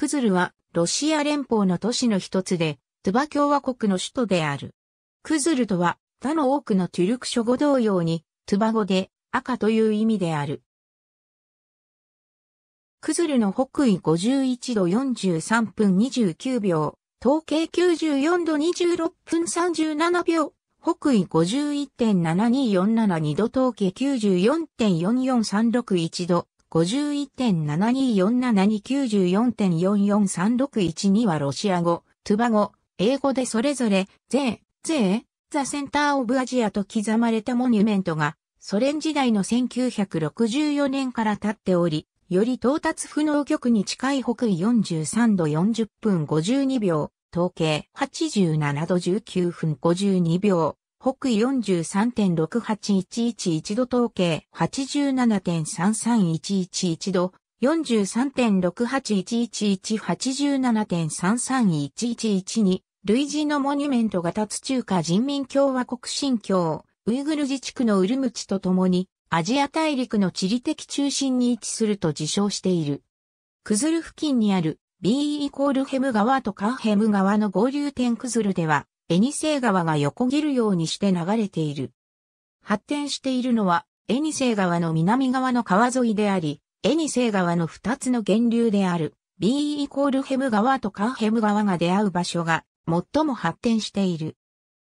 クズルはロシア連邦の都市の一つで、トゥバ共和国の首都である。クズルとは他の多くのトゥルク諸語同様に、トゥバ語で赤という意味である。クズルの北緯51度43分29秒、統計94度26分37秒、北緯51.72472度統計94.44361度、51.7247 2 94.44361はロシア語、トゥバ語、英語でそれぞれ、ゼー、ゼー、ザ・センター・オブ・アジアと刻まれたモニュメントが、ソ連時代の1964年から経っており、より到達不能局に近い北緯43度40分52秒、統計87度19分52秒、北緯43.6811度統計87.33111度43.681187.33111に類似のモニュメントが立つ中華人民共和国新疆ウイグル自治区のウルムチとともにアジア大陸の地理的中心に位置すると自称している。クズル付近にある B イコールヘム川とカーヘム川の合流点クズルではエニセイ川が横切るようにして流れている。発展しているのは、エニセイ川の南側の川沿いであり、エニセイ川の二つの源流である、B イコールヘム川とカーヘム川が出会う場所が、最も発展している。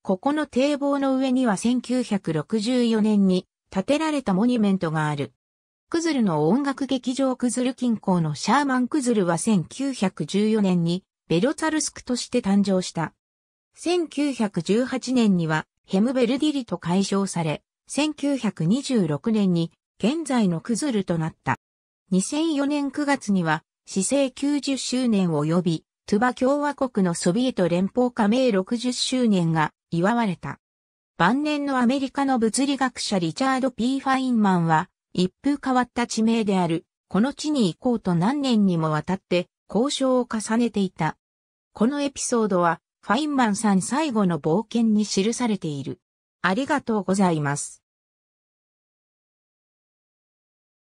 ここの堤防の上には1964年に建てられたモニュメントがある。クズルの音楽劇場クズル近郊のシャーマンクズルは1914年にベロツァルスクとして誕生した。1918年にはヘムベルディリと解消され、1926年に現在のクズルとなった。2004年9月には、市政90周年及び、トゥバ共和国のソビエト連邦加盟60周年が祝われた。晩年のアメリカの物理学者リチャード・ P・ ファインマンは、一風変わった地名である、この地に行こうと何年にもわたって交渉を重ねていた。このエピソードは、ファインマンさん最後の冒険に記されている。ありがとうございます。